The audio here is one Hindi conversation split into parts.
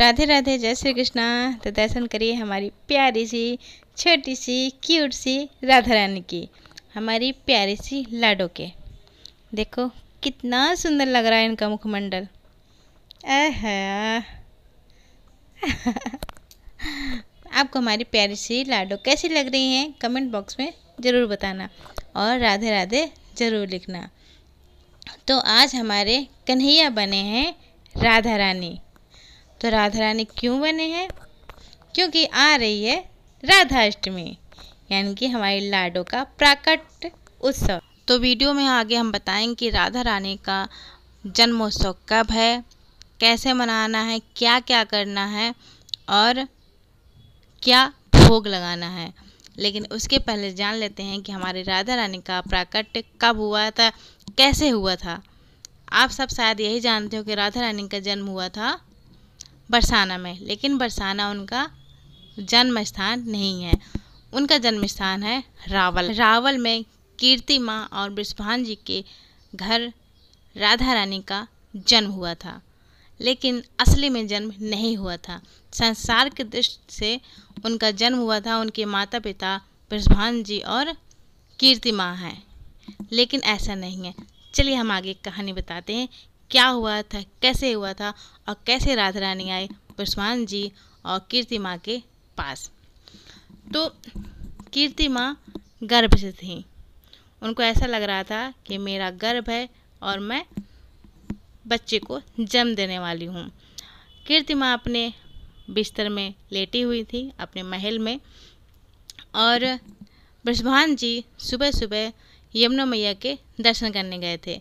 राधे राधे जय श्री कृष्णा तो दर्शन करिए हमारी प्यारी सी छोटी सी क्यूट सी राधा रानी की हमारी प्यारी सी लाडो के देखो कितना सुंदर लग रहा है इनका मुखमंडल आपको हमारी प्यारी सी लाडो कैसी लग रही हैं कमेंट बॉक्स में ज़रूर बताना और राधे राधे ज़रूर लिखना तो आज हमारे कन्हैया बने हैं राधा रानी तो राधा रानी क्यों बने हैं क्योंकि आ रही है राधाष्टमी यानी कि हमारे लाडो का प्राकट उत्सव तो वीडियो में आगे हम बताएंगे कि राधा रानी का जन्मोत्सव कब है कैसे मनाना है क्या क्या करना है और क्या भोग लगाना है लेकिन उसके पहले जान लेते हैं कि हमारे राधा रानी का प्राकट कब हुआ था कैसे हुआ था आप सब शायद यही जानते हो कि राधा रानी का जन्म हुआ था बरसाना में लेकिन बरसाना उनका जन्म स्थान नहीं है उनका जन्म स्थान है रावल रावल में कीर्ति माँ और ब्रिस्भान जी के घर राधा रानी का जन्म हुआ था लेकिन असली में जन्म नहीं हुआ था संसार की दृष्टि से उनका जन्म हुआ था उनके माता पिता ब्रिस्भान जी और कीर्ति माँ हैं लेकिन ऐसा नहीं है चलिए हम आगे कहानी बताते हैं क्या हुआ था कैसे हुआ था और कैसे राधा रानी आई पासवान जी और कीर्ति माँ के पास तो कीर्ति माँ गर्भ से थी उनको ऐसा लग रहा था कि मेरा गर्भ है और मैं बच्चे को जन्म देने वाली हूँ कीर्ति माँ अपने बिस्तर में लेटी हुई थी अपने महल में और ब्रजभान जी सुबह सुबह यमुना मैया के दर्शन करने गए थे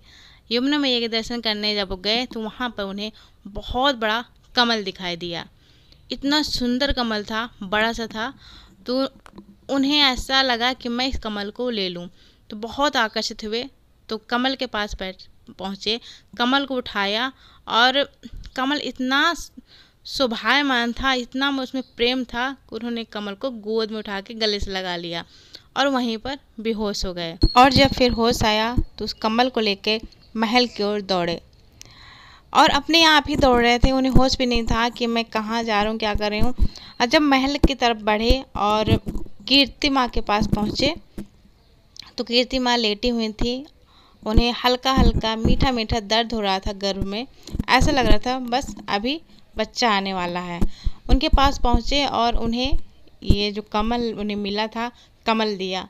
यमुना मैया के दर्शन करने जब गए तो वहाँ पर उन्हें बहुत बड़ा कमल दिखाई दिया इतना सुंदर कमल था बड़ा सा था तो उन्हें ऐसा लगा कि मैं इस कमल को ले लूँ तो बहुत आकर्षित हुए तो कमल के पास बैठ पहुँचे कमल को उठाया और कमल इतना शोभायमान था इतना उसमें प्रेम था कि उन्होंने कमल को गोद में उठा के गले से लगा लिया और वहीं पर बेहोश हो गए और जब फिर होश आया तो उस कमल को लेके महल की ओर दौड़े और अपने आप ही दौड़ रहे थे उन्हें होश भी नहीं था कि मैं कहाँ जा रहा हूँ क्या कर रही हूँ और जब महल की तरफ बढ़े और कीर्ति माँ के पास पहुँचे तो कीर्ति माँ लेटी हुई थी उन्हें हल्का हल्का मीठा मीठा दर्द हो रहा था गर्भ में ऐसा लग रहा था बस अभी बच्चा आने वाला है उनके पास पहुँचे और उन्हें ये जो कमल उन्हें मिला था कमल दिया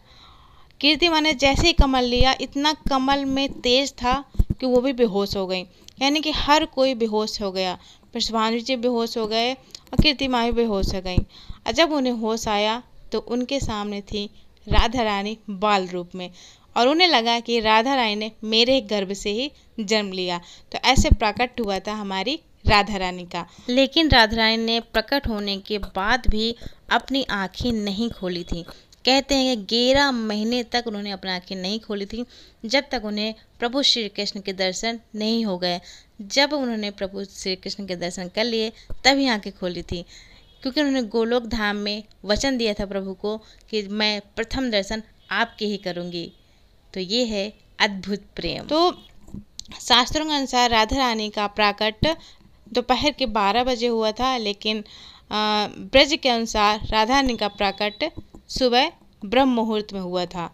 कीर्तिमा ने जैसे ही कमल लिया इतना कमल में तेज था कि वो भी बेहोश हो गई यानी कि हर कोई बेहोश हो गया प्रशवानवी जी बेहोश हो गए और कीर्तिमा भी बेहोश हो गई और जब उन्हें होश आया तो उनके सामने थी राधा रानी बाल रूप में और उन्हें लगा कि राधा रानी ने मेरे गर्भ से ही जन्म लिया तो ऐसे प्रकट हुआ था हमारी राधा रानी का लेकिन राधा रानी ने प्रकट होने के बाद भी अपनी आँखें नहीं खोली थी कहते हैं कि ग्यारह महीने तक उन्होंने अपनी आँखें नहीं खोली थी जब तक उन्हें प्रभु श्री कृष्ण के दर्शन नहीं हो गए जब उन्होंने प्रभु श्री कृष्ण के दर्शन कर लिए तभी आँखें खोली थी क्योंकि उन्होंने गोलोक धाम में वचन दिया था प्रभु को कि मैं प्रथम दर्शन आपके ही करूँगी तो ये है अद्भुत प्रेम तो शास्त्रों के अनुसार राधा रानी का प्राकट दोपहर के बारह बजे हुआ था लेकिन ब्रज के अनुसार राधा रानी का प्राकट सुबह ब्रह्म मुहूर्त में हुआ था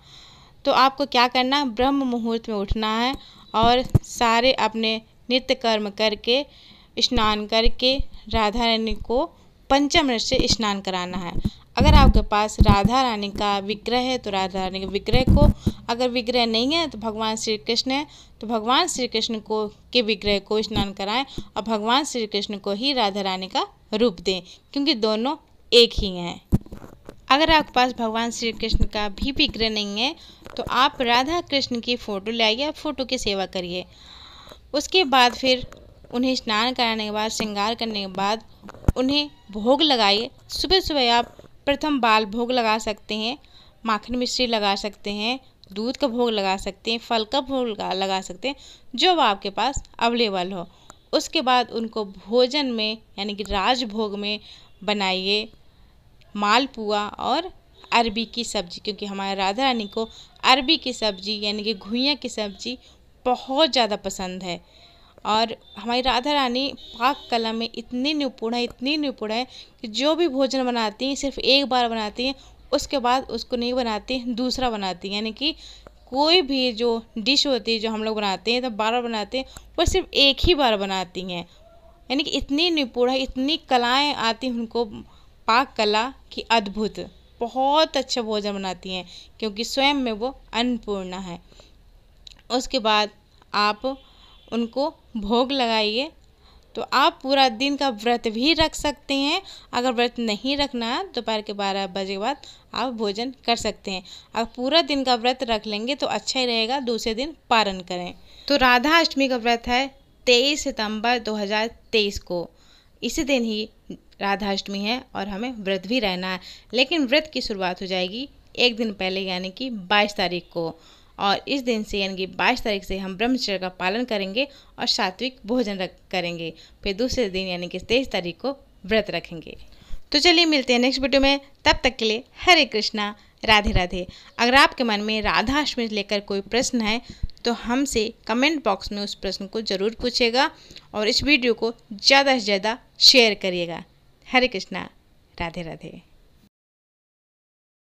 तो आपको क्या करना है ब्रह्म मुहूर्त में उठना है और सारे अपने नित्य कर्म करके स्नान करके राधा रानी को रस से स्नान कराना है अगर आपके पास राधा रानी का विग्रह है तो राधा रानी के विग्रह को अगर विग्रह नहीं है तो भगवान श्री कृष्ण है तो भगवान श्री कृष्ण को के विग्रह को स्नान कराएं और भगवान श्री कृष्ण को ही राधा रानी का रूप दें क्योंकि दोनों एक ही हैं अगर आपके पास भगवान श्री कृष्ण का भी विग्रह नहीं है तो आप राधा कृष्ण की फ़ोटो ले आइए फ़ोटो की सेवा करिए उसके बाद फिर उन्हें स्नान कराने के बाद श्रृंगार करने के बाद उन्हें भोग लगाइए सुबह सुबह आप प्रथम बाल भोग लगा सकते हैं माखन मिश्री लगा सकते हैं दूध का भोग लगा सकते हैं फल का भोग लगा सकते हैं जो आपके पास अवेलेबल हो उसके बाद उनको भोजन में यानी कि राजभोग में बनाइए मालपुआ और अरबी की सब्ज़ी क्योंकि हमारे राधा रानी को अरबी की सब्ज़ी यानी कि घुइया की सब्ज़ी बहुत ज़्यादा पसंद है और हमारी राधा रानी पाक कला में इतनी निपुण है इतनी निपुण है कि जो भी भोजन बनाती हैं सिर्फ एक बार बनाती हैं उसके बाद उसको नहीं बनाती दूसरा बनाती हैं यानी कि कोई भी जो डिश होती है जो हम लोग बनाते हैं तो बार बार बनाते हैं वो सिर्फ एक ही बार बनाती हैं यानी कि इतनी निपुण है इतनी कलाएं आती हैं उनको पाक कला की अद्भुत बहुत अच्छा भोजन बनाती हैं क्योंकि स्वयं में वो अन्नपूर्णा है उसके बाद आप उनको भोग लगाइए तो आप पूरा दिन का व्रत भी रख सकते हैं अगर व्रत नहीं रखना है दोपहर के बारह बजे के बाद आप भोजन कर सकते हैं अगर पूरा दिन का व्रत रख लेंगे तो अच्छा ही रहेगा दूसरे दिन पारण करें तो राधा अष्टमी का व्रत है तेईस सितंबर 2023 को इसी दिन ही राधाष्टमी है और हमें व्रत भी रहना है लेकिन व्रत की शुरुआत हो जाएगी एक दिन पहले यानी कि 22 तारीख को और इस दिन से यानी कि बाईस तारीख से हम ब्रह्मचर्य का पालन करेंगे और सात्विक भोजन करेंगे फिर दूसरे दिन यानी कि तेईस तारीख को व्रत रखेंगे तो चलिए मिलते हैं नेक्स्ट वीडियो में तब तक के लिए हरे कृष्णा राधे राधे अगर आपके मन में राधाष्टमी लेकर कोई प्रश्न है तो हमसे कमेंट बॉक्स में उस प्रश्न को ज़रूर पूछेगा और इस वीडियो को ज़्यादा से ज़्यादा शेयर करिएगा हरे कृष्णा राधे राधे